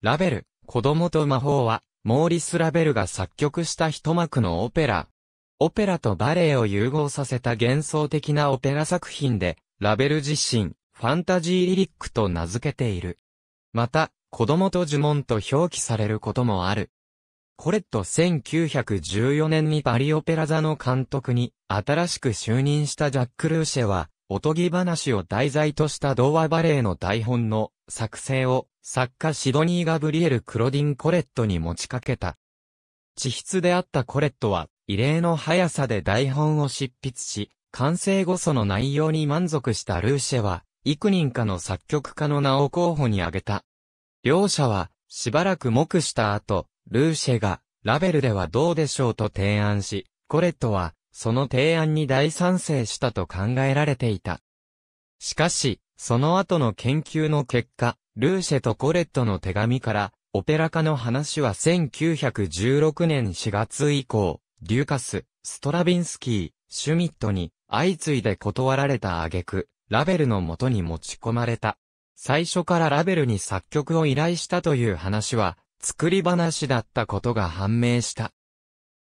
ラベル、子供と魔法は、モーリス・ラベルが作曲した一幕のオペラ。オペラとバレエを融合させた幻想的なオペラ作品で、ラベル自身、ファンタジーリリックと名付けている。また、子供と呪文と表記されることもある。コレット1914年にパリオペラ座の監督に新しく就任したジャック・ルーシェは、おとぎ話を題材とした童話バレエの台本の作成を作家シドニー・ガブリエル・クロディン・コレットに持ちかけた。地筆であったコレットは異例の速さで台本を執筆し、完成後その内容に満足したルーシェは、幾人かの作曲家の名を候補に挙げた。両者は、しばらく黙した後、ルーシェが、ラベルではどうでしょうと提案し、コレットは、その提案に大賛成したと考えられていた。しかし、その後の研究の結果、ルーシェとコレットの手紙から、オペラ化の話は1916年4月以降、デュカス、ストラビンスキー、シュミットに相次いで断られた挙句、ラベルの元に持ち込まれた。最初からラベルに作曲を依頼したという話は、作り話だったことが判明した。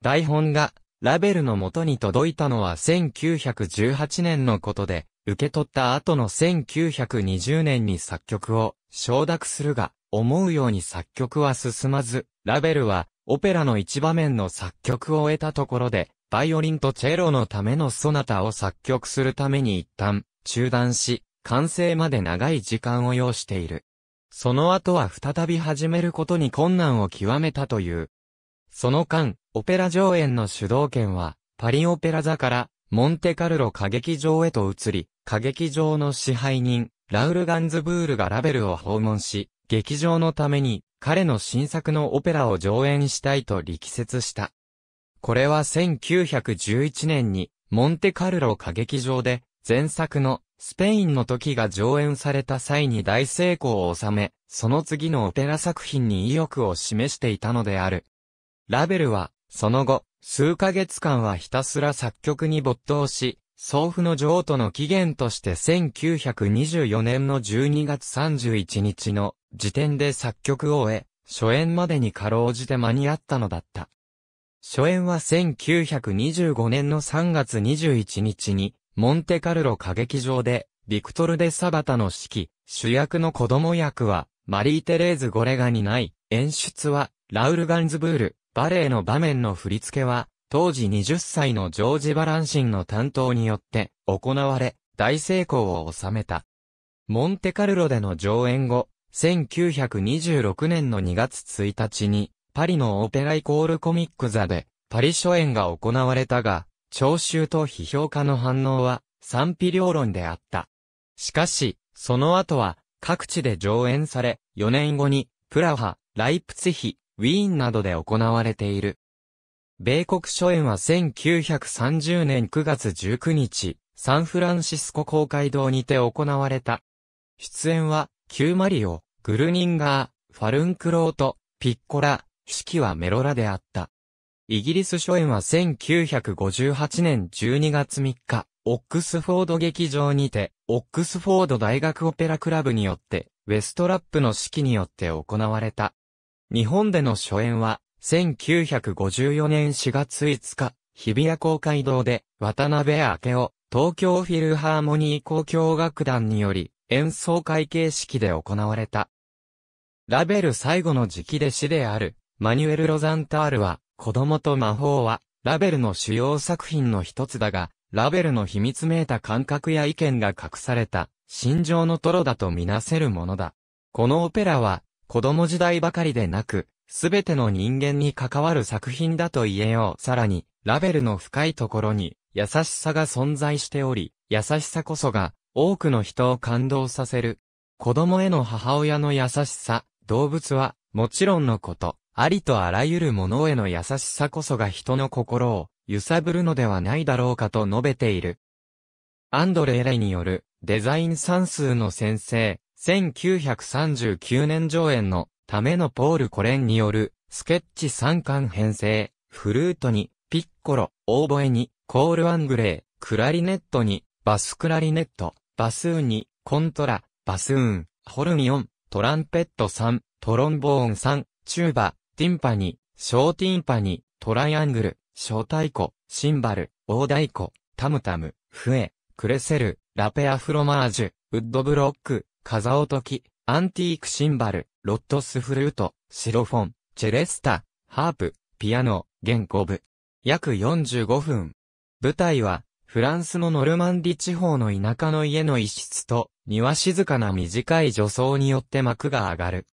台本がラベルの元に届いたのは1918年のことで、受け取った後の1920年に作曲を承諾するが、思うように作曲は進まず、ラベルはオペラの一場面の作曲を終えたところで、バイオリンとチェロのためのソナタを作曲するために一旦中断し、完成まで長い時間を要している。その後は再び始めることに困難を極めたという、その間、オペラ上演の主導権は、パリオペラ座から、モンテカルロ歌劇場へと移り、歌劇場の支配人、ラウル・ガンズブールがラベルを訪問し、劇場のために、彼の新作のオペラを上演したいと力説した。これは1911年に、モンテカルロ歌劇場で、前作の、スペインの時が上演された際に大成功を収め、その次のオペラ作品に意欲を示していたのである。ラベルは、その後、数ヶ月間はひたすら作曲に没頭し、送付の譲渡の期限として1924年の12月31日の時点で作曲を終え、初演までにかろうじて間に合ったのだった。初演は1925年の3月21日に、モンテカルロ歌劇場で、ビクトル・デ・サバタの指揮、主役の子供役は、マリー・テレーズ・ゴレガにない、演出は、ラウル・ガンズブール、バレエの場面の振り付けは、当時20歳のジョージ・バランシンの担当によって行われ、大成功を収めた。モンテカルロでの上演後、1926年の2月1日に、パリのオペライコールコミック座で、パリ初演が行われたが、聴衆と批評家の反応は、賛否両論であった。しかし、その後は、各地で上演され、4年後に、プラハ、ライプツヒ、ウィーンなどで行われている。米国初演は1930年9月19日、サンフランシスコ公会堂にて行われた。出演は、キューマリオ、グルニンガー、ファルンクロート、ピッコラ、指揮はメロラであった。イギリス初演は1958年12月3日、オックスフォード劇場にて、オックスフォード大学オペラクラブによって、ウェストラップの指揮によって行われた。日本での初演は、1954年4月5日、日比谷公会堂で、渡辺明夫、東京フィルハーモニー交響楽団により、演奏会形式で行われた。ラベル最後の直弟子である、マニュエル・ロザンタールは、子供と魔法は、ラベルの主要作品の一つだが、ラベルの秘密めいた感覚や意見が隠された、心情のトロだとみなせるものだ。このオペラは、子供時代ばかりでなく、すべての人間に関わる作品だと言えよう。さらに、ラベルの深いところに、優しさが存在しており、優しさこそが、多くの人を感動させる。子供への母親の優しさ、動物は、もちろんのこと、ありとあらゆるものへの優しさこそが人の心を揺さぶるのではないだろうかと述べている。アンドレ・エレによるデザイン算数の先生、1939年上演のためのポール・コレンによるスケッチ3巻編成、フルートに、ピッコロ、オーボエに、コール・アングレー、クラリネットに、バスクラリネット、バスーンに、コントラ、バスーン、ホルミオン、トランペット3、トロンボーン3、チューバ、ティンパニ、ショーティンパニ、トライアングル、小太鼓、シンバル、大太鼓、タムタム、笛、クレセル、ラペアフロマージュ、ウッドブロック、風音き、アンティークシンバル、ロットスフルート、シロフォン、チェレスタ、ハープ、ピアノ、弦5部。約45分。舞台は、フランスのノルマンディ地方の田舎の家の一室と、庭静かな短い女装によって幕が上がる。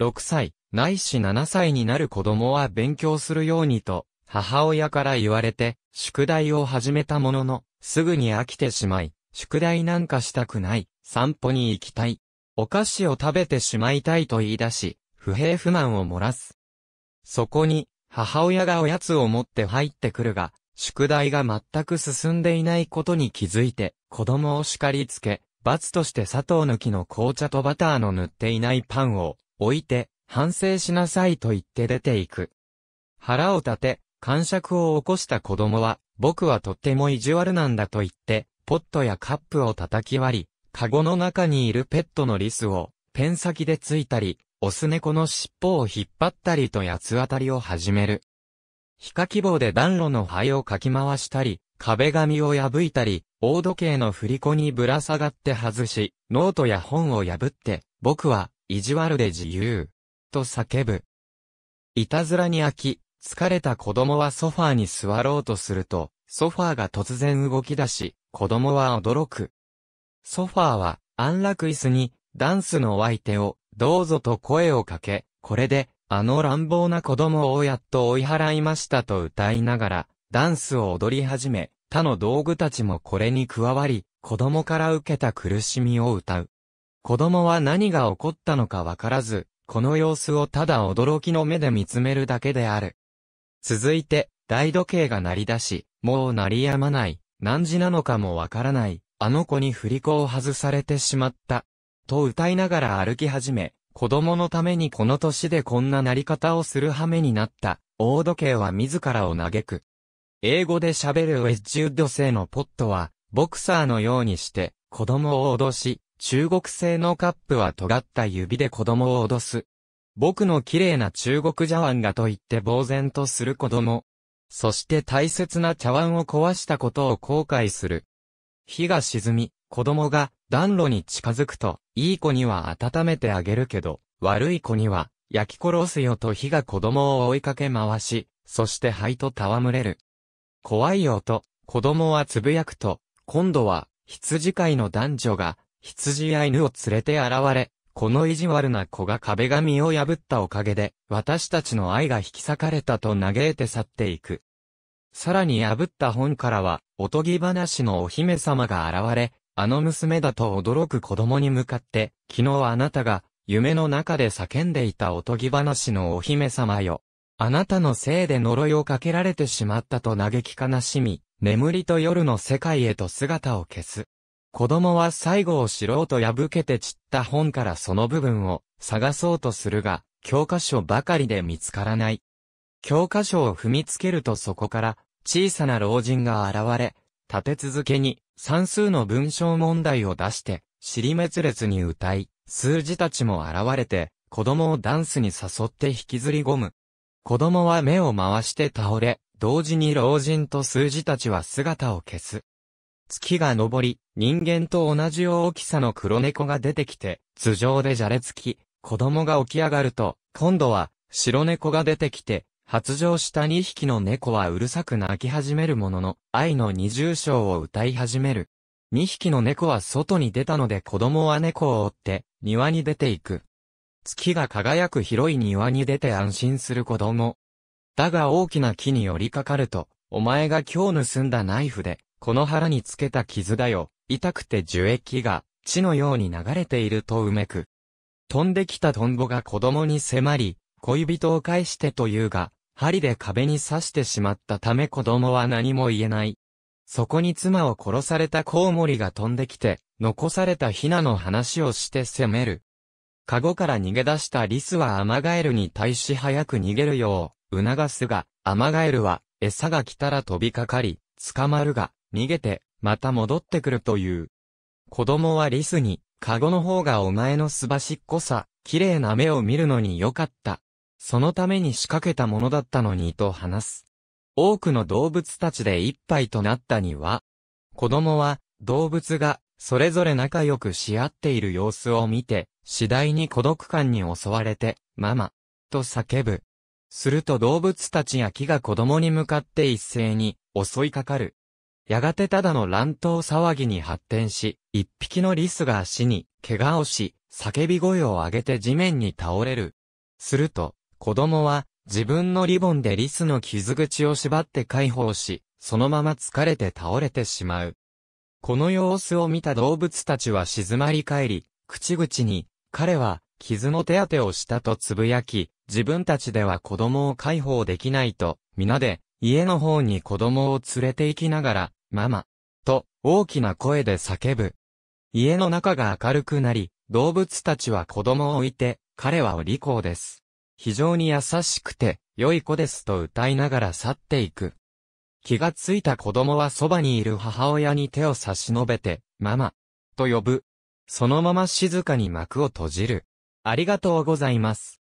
6歳、ないし7歳になる子供は勉強するようにと、母親から言われて、宿題を始めたものの、すぐに飽きてしまい、宿題なんかしたくない、散歩に行きたい。お菓子を食べてしまいたいと言い出し、不平不満を漏らす。そこに、母親がおやつを持って入ってくるが、宿題が全く進んでいないことに気づいて、子供を叱りつけ、罰として砂糖抜きの紅茶とバターの塗っていないパンを置いて、反省しなさいと言って出ていく。腹を立て、感触を起こした子供は、僕はとっても意地悪なんだと言って、ポットやカップを叩き割り、カゴの中にいるペットのリスを、ペン先でついたり、オス猫の尻尾を引っ張ったりと八つ当たりを始める。火かき棒で暖炉の灰をかき回したり、壁紙を破いたり、大時計の振り子にぶら下がって外し、ノートや本を破って、僕は、意地悪で自由。と叫ぶ。いたずらに飽き、疲れた子供はソファーに座ろうとすると、ソファーが突然動き出し、子供は驚く。ソファーは安楽椅子にダンスのお相手をどうぞと声をかけ、これであの乱暴な子供をやっと追い払いましたと歌いながらダンスを踊り始め、他の道具たちもこれに加わり、子供から受けた苦しみを歌う。子供は何が起こったのかわからず、この様子をただ驚きの目で見つめるだけである。続いて、大時計が鳴り出し、もう鳴りやまない。何時なのかもわからない、あの子に振り子を外されてしまった。と歌いながら歩き始め、子供のためにこの年でこんななり方をする羽目になった、大時計は自らを嘆く。英語で喋るウェッジウッド製のポットは、ボクサーのようにして、子供を脅し、中国製のカップは尖った指で子供を脅す。僕の綺麗な中国茶碗がと言って呆然とする子供。そして大切な茶碗を壊したことを後悔する。火が沈み、子供が暖炉に近づくと、いい子には温めてあげるけど、悪い子には焼き殺すよと火が子供を追いかけ回し、そして灰と戯れる。怖いよと、子供はつぶやくと、今度は羊飼いの男女が羊や犬を連れて現れ、この意地悪な子が壁紙を破ったおかげで、私たちの愛が引き裂かれたと嘆いて去っていく。さらに破った本からは、おとぎ話のお姫様が現れ、あの娘だと驚く子供に向かって、昨日あなたが、夢の中で叫んでいたおとぎ話のお姫様よ。あなたのせいで呪いをかけられてしまったと嘆き悲しみ、眠りと夜の世界へと姿を消す。子供は最後を知ろうと破けて散った本からその部分を探そうとするが、教科書ばかりで見つからない。教科書を踏みつけるとそこから小さな老人が現れ、立て続けに算数の文章問題を出して、尻滅裂に歌い、数字たちも現れて、子供をダンスに誘って引きずり込む。子供は目を回して倒れ、同時に老人と数字たちは姿を消す。月が昇り、人間と同じ大きさの黒猫が出てきて、頭上でじゃれつき、子供が起き上がると、今度は白猫が出てきて、発情した2匹の猫はうるさく泣き始めるものの、愛の二重唱を歌い始める。2匹の猫は外に出たので子供は猫を追って、庭に出ていく。月が輝く広い庭に出て安心する子供。だが大きな木に寄りかかると、お前が今日盗んだナイフで、この腹につけた傷だよ。痛くて樹液が、血のように流れているとうめく。飛んできたトンボが子供に迫り、恋人を返してと言うが、針で壁に刺してしまったため子供は何も言えない。そこに妻を殺されたコウモリが飛んできて、残されたヒナの話をして攻める。カゴから逃げ出したリスはアマガエルに対し早く逃げるよう、促すが、アマガエルは、餌が来たら飛びかかり、捕まるが、逃げて、また戻ってくるという。子供はリスに、カゴの方がお前のすばしっこさ、綺麗な目を見るのによかった、そのために仕掛けたものだったのにと話す。多くの動物たちで一杯となったには、子供は動物がそれぞれ仲良くし合っている様子を見て、次第に孤独感に襲われて、ママ、と叫ぶ。すると動物たちや木が子供に向かって一斉に襲いかかる。やがてただの乱闘騒ぎに発展し、一匹のリスが足に怪我をし、叫び声を上げて地面に倒れる。すると、子供は自分のリボンでリスの傷口を縛って解放し、そのまま疲れて倒れてしまう。この様子を見た動物たちは静まり返り、口々に、彼は傷の手当てをしたとつぶやき、自分たちでは子供を解放できないと、皆で家の方に子供を連れて行きながら、ママ、と大きな声で叫ぶ。家の中が明るくなり、動物たちは子供を置いて、彼はお利口です。非常に優しくて、良い子ですと歌いながら去っていく。気がついた子供はそばにいる母親に手を差し伸べて、ママ、と呼ぶ。そのまま静かに幕を閉じる。ありがとうございます。